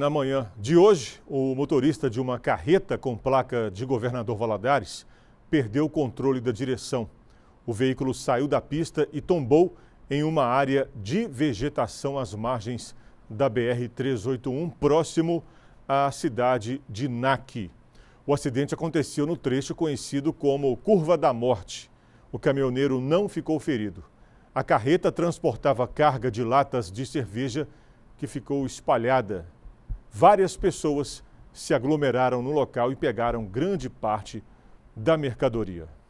Na manhã de hoje, o motorista de uma carreta com placa de governador Valadares perdeu o controle da direção. O veículo saiu da pista e tombou em uma área de vegetação às margens da BR-381, próximo à cidade de Nac. O acidente aconteceu no trecho conhecido como Curva da Morte. O caminhoneiro não ficou ferido. A carreta transportava carga de latas de cerveja que ficou espalhada várias pessoas se aglomeraram no local e pegaram grande parte da mercadoria.